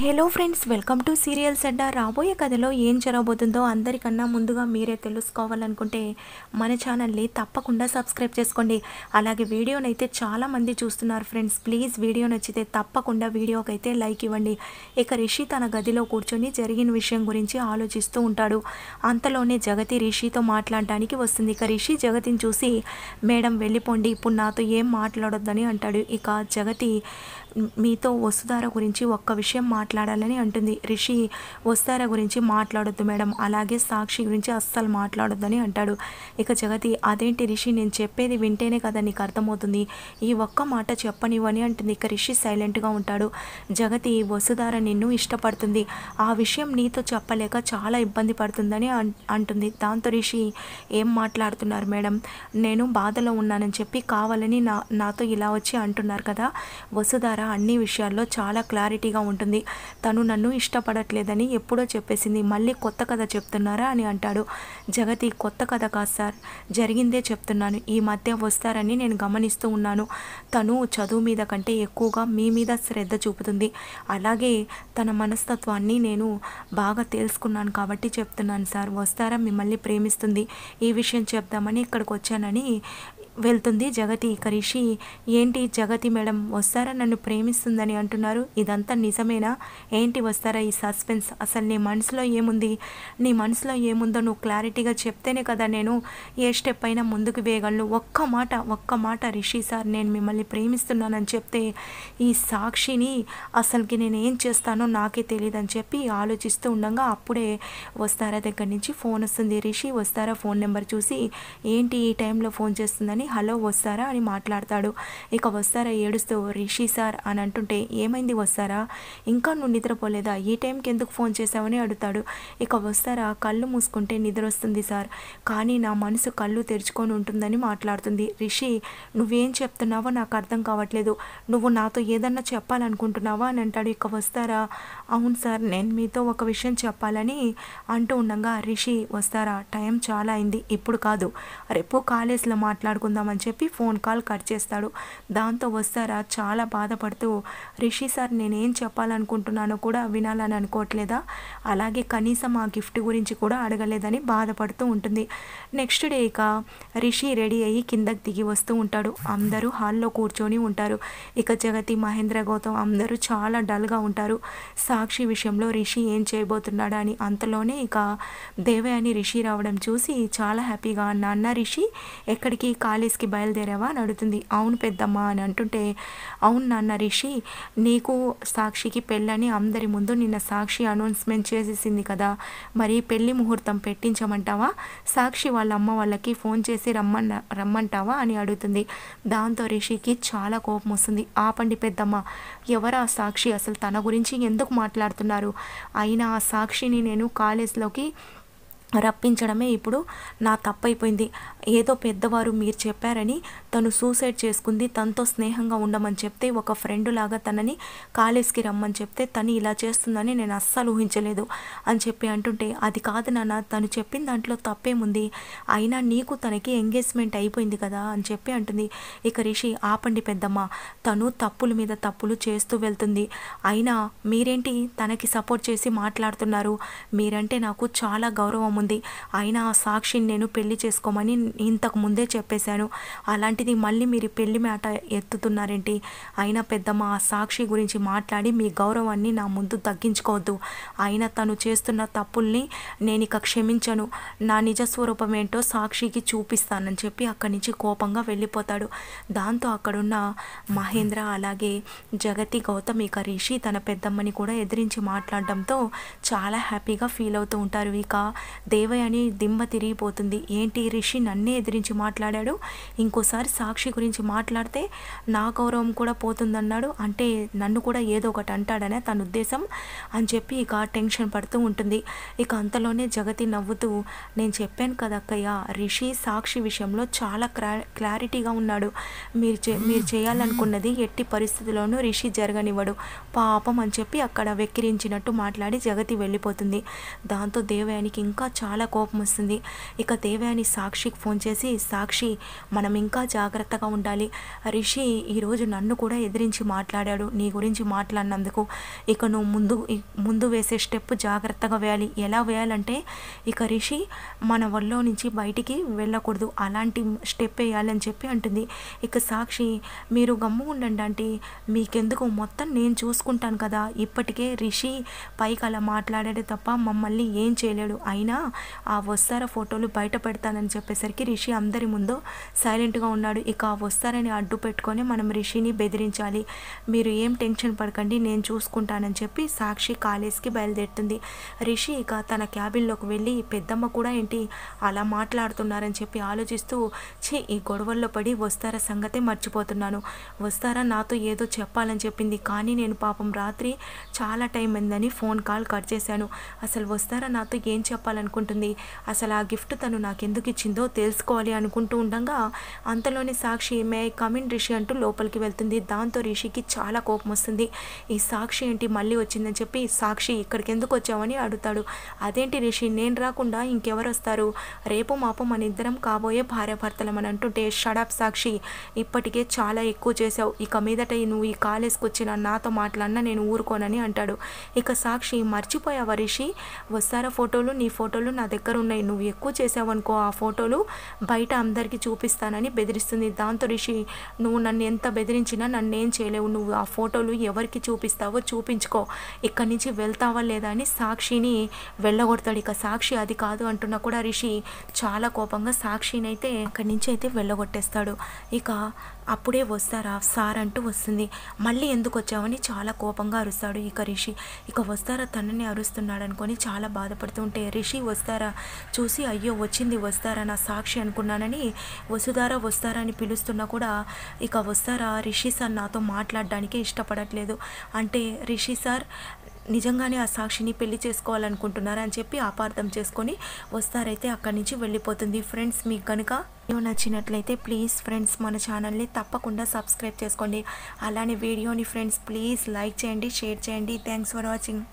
hello friends welcome to serials Adda రాబోయే కథలో ఏం జరగబోతుందో అందరికన్నా ముందుగా మీరే తెలుసుకోవాలనుకుంటే మన ఛానల్ని తప్పకుండా సబ్స్క్రైబ్ చేసుకోండి అలాగే వీడియోనైతే అయితే చాలామంది చూస్తున్నారు ఫ్రెండ్స్ ప్లీజ్ వీడియో నచ్చితే తప్పకుండా వీడియోకి లైక్ ఇవ్వండి ఇక రిషి తన గదిలో కూర్చొని జరిగిన విషయం గురించి ఆలోచిస్తూ ఉంటాడు అంతలోనే జగతి రిషితో మాట్లాడటానికి వస్తుంది ఇక రిషి జగతిని చూసి మేడం వెళ్ళిపోండి ఇప్పుడు నాతో ఏం మాట్లాడొద్దని అంటాడు ఇక జగతి మీతో వసుధార గురించి ఒక్క విషయం మాట్లాడాలని అంటుంది రిషి వసుధార గురించి మాట్లాడొద్దు మేడం అలాగే సాక్షి గురించి అస్సలు మాట్లాడొద్దని అంటాడు ఇక జగతి అదేంటి రిషి నేను చెప్పేది వింటేనే కదా నీకు అర్థమవుతుంది ఈ ఒక్క మాట చెప్పనివ్వని అంటుంది ఇక రిషి సైలెంట్గా ఉంటాడు జగతి వసుధార నిన్ను ఇష్టపడుతుంది ఆ విషయం నీతో చెప్పలేక చాలా ఇబ్బంది పడుతుందని అంటుంది దాంతో రిషి ఏం మాట్లాడుతున్నారు మేడం నేను బాధలో ఉన్నానని చెప్పి కావాలని నా నాతో ఇలా వచ్చి అంటున్నారు కదా వసుధార అన్ని విషయాల్లో చాలా క్లారిటీగా ఉంటుంది తను నన్ను ఇష్టపడట్లేదని ఎప్పుడో చెప్పేసింది మళ్ళీ కొత్త కథ చెప్తున్నారా అని అంటాడు జగతి కొత్త కథ కాదు సార్ జరిగిందే చెప్తున్నాను ఈ మధ్య వస్తారని నేను గమనిస్తూ ఉన్నాను తను చదువు మీద కంటే ఎక్కువగా మీ మీద శ్రద్ధ చూపుతుంది అలాగే తన మనస్తత్వాన్ని నేను బాగా తెలుసుకున్నాను కాబట్టి చెప్తున్నాను సార్ వస్తారా మిమ్మల్ని ప్రేమిస్తుంది ఈ విషయం చెప్దామని ఇక్కడికి వచ్చానని వెళ్తుంది జగతి ఇక రిషి ఏంటి జగతి మేడం వస్తారా నన్ను ప్రేమిస్తుందని అంటున్నారు ఇదంతా నిజమేనా ఏంటి వస్తారా ఈ సస్పెన్స్ అసలు నీ మనసులో ఏముంది నీ మనసులో ఏముందో నువ్వు క్లారిటీగా చెప్తేనే కదా నేను ఏ స్టెప్ అయినా ముందుకు వేయగలను ఒక్క మాట ఒక్క మాట రిషి సార్ నేను మిమ్మల్ని ప్రేమిస్తున్నానని చెప్తే ఈ సాక్షిని అసలుకి నేను ఏం చేస్తానో నాకే తెలియదు అని చెప్పి ఆలోచిస్తూ ఉండగా అప్పుడే వస్తారా దగ్గర నుంచి ఫోన్ వస్తుంది రిషి వస్తారా ఫోన్ నెంబర్ చూసి ఏంటి ఈ టైంలో ఫోన్ చేస్తుందని హలో వస్తారా అని మాట్లాడతాడు ఇక వస్తారా ఏడుస్తూ రిషి సార్ అని అంటుంటే ఏమైంది వస్తారా ఇంకా నువ్వు నిద్రపోలేదా ఈ టైంకి ఎందుకు ఫోన్ చేశావని అడుగుతాడు ఇక వస్తారా కళ్ళు మూసుకుంటే నిద్ర వస్తుంది సార్ కానీ నా మనసు కళ్ళు తెరుచుకొని ఉంటుందని మాట్లాడుతుంది రిషి నువ్వేం చెప్తున్నావో నాకు అర్థం కావట్లేదు నువ్వు నాతో ఏదన్నా చెప్పాలనుకుంటున్నావా అని అంటాడు ఇక వస్తారా అవును సార్ నేను మీతో ఒక విషయం చెప్పాలని అంటూ ఉండగా రిషి వస్తారా టైం చాలా అయింది ఇప్పుడు కాదు రేపు కాలేజ్లో మాట్లాడుకుందాం మాట్లాడుకుందామని చెప్పి ఫోన్ కాల్ కట్ చేస్తాడు దాంతో వస్తారా చాలా బాధపడుతూ రిషి సార్ నేనేం చెప్పాలనుకుంటున్నానో కూడా వినాలని అనుకోవట్లేదా అలాగే కనీసం ఆ గిఫ్ట్ గురించి కూడా అడగలేదని బాధపడుతూ ఉంటుంది నెక్స్ట్ డే ఇక రిషి రెడీ అయ్యి కిందకి దిగి వస్తూ ఉంటాడు అందరూ హాల్లో కూర్చొని ఉంటారు ఇక జగతి మహేంద్ర గౌతమ్ అందరూ చాలా డల్గా ఉంటారు సాక్షి విషయంలో రిషి ఏం చేయబోతున్నాడా అని అంతలోనే ఇక దేవయాని రిషి రావడం చూసి చాలా హ్యాపీగా నాన్న రిషి ఎక్కడికి కాలేజ్ రిషికొండీస్కి బయలుదేరావా అని అడుగుతుంది అవును పెద్దమ్మా అని అంటుంటే అవును నాన్న రిషి నీకు సాక్షికి పెళ్ళని అందరి ముందు నిన్న సాక్షి అనౌన్స్మెంట్ చేసేసింది కదా మరి పెళ్లి ముహూర్తం పెట్టించమంటావా సాక్షి వాళ్ళ అమ్మ వాళ్ళకి ఫోన్ చేసి రమ్మన్న రమ్మంటావా అని అడుగుతుంది దాంతో రిషికి చాలా కోపం వస్తుంది ఆపండి పెద్దమ్మ ఎవరా సాక్షి అసలు తన గురించి ఎందుకు మాట్లాడుతున్నారు అయినా ఆ సాక్షిని నేను కాలేజ్లోకి రప్పించడమే ఇప్పుడు నా తప్పైపోయింది ఏదో పెద్దవారు మీరు చెప్పారని తను సూసైడ్ చేసుకుంది తనతో స్నేహంగా ఉండమని చెప్తే ఒక ఫ్రెండ్ లాగా తనని కాలేజ్కి రమ్మని చెప్తే తను ఇలా చేస్తుందని నేను అస్సలు ఊహించలేదు అని చెప్పి అంటుంటే అది కాదు నాన్న తను చెప్పిన దాంట్లో తప్పేముంది అయినా నీకు తనకి ఎంగేజ్మెంట్ అయిపోయింది కదా అని చెప్పి అంటుంది ఇక రిషి ఆపండి పెద్దమ్మ తను తప్పుల మీద తప్పులు చేస్తూ వెళ్తుంది అయినా మీరేంటి తనకి సపోర్ట్ చేసి మాట్లాడుతున్నారు మీరంటే నాకు చాలా గౌరవం ఉంది అయినా ఆ సాక్షిని నేను పెళ్లి చేసుకోమని ఇంతకు ముందే చెప్పేశాను అలాంటిది మళ్ళీ మీరు పెళ్లి మాట ఎత్తుతున్నారేంటి అయినా పెద్దమ్మ ఆ సాక్షి గురించి మాట్లాడి మీ గౌరవాన్ని నా ముందు తగ్గించుకోవద్దు ఆయన తను చేస్తున్న తప్పుల్ని నేను ఇక క్షమించను నా నిజస్వరూపం ఏంటో సాక్షికి చూపిస్తానని చెప్పి అక్కడి నుంచి కోపంగా వెళ్ళిపోతాడు దాంతో అక్కడున్న మహేంద్ర అలాగే జగతి గౌతమ్ ఇక రిషి తన పెద్దమ్మని కూడా ఎదిరించి మాట్లాడడంతో చాలా హ్యాపీగా ఫీల్ అవుతూ ఉంటారు ఇక దేవయాని దిమ్మ తిరిగిపోతుంది ఏంటి రిషి నన్ను నన్నే ఎదిరించి మాట్లాడాడు ఇంకోసారి సాక్షి గురించి మాట్లాడితే నా గౌరవం కూడా పోతుందన్నాడు అంటే నన్ను కూడా ఏదో ఒకటి అంటాడనే తన ఉద్దేశం అని చెప్పి ఇక టెన్షన్ పడుతూ ఉంటుంది ఇక అంతలోనే జగతి నవ్వుతూ నేను చెప్పాను కదా రిషి సాక్షి విషయంలో చాలా క్లారిటీగా ఉన్నాడు మీరు చే మీరు చేయాలనుకున్నది ఎట్టి పరిస్థితుల్లోనూ రిషి జరగనివ్వడు పాపం అని చెప్పి అక్కడ వెక్కిరించినట్టు మాట్లాడి జగతి వెళ్ళిపోతుంది దాంతో దేవయానికి ఇంకా చాలా కోపం వస్తుంది ఇక దేవయాని సాక్షికి ఫోన్ చేసి సాక్షి మనం ఇంకా జాగ్రత్తగా ఉండాలి రిషి ఈరోజు నన్ను కూడా ఎదిరించి మాట్లాడాడు నీ గురించి మాట్లాడినందుకు ఇక నువ్వు ముందు ముందు వేసే స్టెప్ జాగ్రత్తగా వేయాలి ఎలా వేయాలంటే ఇక రిషి మన వల్లో నుంచి బయటికి వెళ్ళకూడదు అలాంటి స్టెప్ వేయాలని చెప్పి అంటుంది ఇక సాక్షి మీరు గమ్ము ఉండండి అంటే మీకెందుకు మొత్తం నేను చూసుకుంటాను కదా ఇప్పటికే రిషి పైకి అలా మాట్లాడాడు తప్ప మమ్మల్ని ఏం చేయలేడు అయినా ఆ వస్తార ఫోటోలు బయట పెడతానని చెప్పేసరికి వచ్చేసరికి రిషి అందరి ముందు సైలెంట్గా ఉన్నాడు ఇక వస్తారని అడ్డు పెట్టుకొని మనం రిషిని బెదిరించాలి మీరు ఏం టెన్షన్ పడకండి నేను చూసుకుంటానని చెప్పి సాక్షి కాలేజ్కి బయలుదేరుతుంది రిషి ఇక తన క్యాబిన్లోకి వెళ్ళి పెద్దమ్మ కూడా ఏంటి అలా మాట్లాడుతున్నారని చెప్పి ఆలోచిస్తూ ఛీ ఈ గొడవల్లో పడి వస్తారా సంగతే మర్చిపోతున్నాను వస్తారా నాతో ఏదో చెప్పాలని చెప్పింది కానీ నేను పాపం రాత్రి చాలా టైం అయిందని ఫోన్ కాల్ కట్ చేశాను అసలు వస్తారా నాతో ఏం చెప్పాలనుకుంటుంది అసలు ఆ గిఫ్ట్ తను నాకెందుకు ఇచ్చిందో తెలుసు తెలుసుకోవాలి అనుకుంటూ ఉండగా అంతలోనే సాక్షి మే కమిన్ రిషి అంటూ లోపలికి వెళ్తుంది దాంతో రిషికి చాలా కోపం వస్తుంది ఈ సాక్షి ఏంటి మళ్ళీ వచ్చిందని చెప్పి సాక్షి ఇక్కడికి ఎందుకు వచ్చావని అడుగుతాడు అదేంటి రిషి నేను రాకుండా ఇంకెవరు వస్తారు రేపు మాపు మన ఇద్దరం కాబోయే భార్యాభర్తలం అని అంటుంటే షడాప్ సాక్షి ఇప్పటికే చాలా ఎక్కువ చేసావు ఇక మీదట నువ్వు ఈ కాలేజ్కి వచ్చిన నాతో మాట్లాడినా నేను ఊరుకోనని అంటాడు ఇక సాక్షి మర్చిపోయావా రిషి వస్తారా ఫోటోలు నీ ఫోటోలు నా దగ్గర ఉన్నాయి నువ్వు ఎక్కువ చేసావనుకో ఆ ఫోటోలు బయట అందరికీ చూపిస్తానని బెదిరిస్తుంది దాంతో రిషి నువ్వు నన్ను ఎంత బెదిరించినా నన్ను ఏం చేయలేవు నువ్వు ఆ ఫోటోలు ఎవరికి చూపిస్తావో చూపించుకో ఇక్కడి నుంచి వెళ్తావా లేదా అని సాక్షిని వెళ్ళగొడతాడు ఇక సాక్షి అది కాదు అంటున్నా కూడా రిషి చాలా కోపంగా సాక్షిని అయితే అక్కడి నుంచి అయితే వెళ్ళగొట్టేస్తాడు ఇక అప్పుడే వస్తారా సార్ అంటూ వస్తుంది మళ్ళీ ఎందుకు వచ్చావని చాలా కోపంగా అరుస్తాడు ఇక రిషి ఇక వస్తారా తనని అరుస్తున్నాడు అనుకొని చాలా బాధపడుతుంటే రిషి వస్తారా చూసి అయ్యో వచ్చింది వస్తారా నా సాక్షి సాక్షి అనుకున్నానని వసుధారా వస్తారా అని పిలుస్తున్నా కూడా ఇక వస్తారా రిషి సార్ నాతో మాట్లాడడానికి ఇష్టపడట్లేదు అంటే రిషి సార్ నిజంగానే ఆ సాక్షిని పెళ్లి చేసుకోవాలనుకుంటున్నారా అని చెప్పి అపార్థం చేసుకొని వస్తారైతే అక్కడి నుంచి వెళ్ళిపోతుంది ఫ్రెండ్స్ మీకు కనుక వీడియో నచ్చినట్లయితే ప్లీజ్ ఫ్రెండ్స్ మన ఛానల్ని తప్పకుండా సబ్స్క్రైబ్ చేసుకోండి అలానే వీడియోని ఫ్రెండ్స్ ప్లీజ్ లైక్ చేయండి షేర్ చేయండి థ్యాంక్స్ ఫర్ వాచింగ్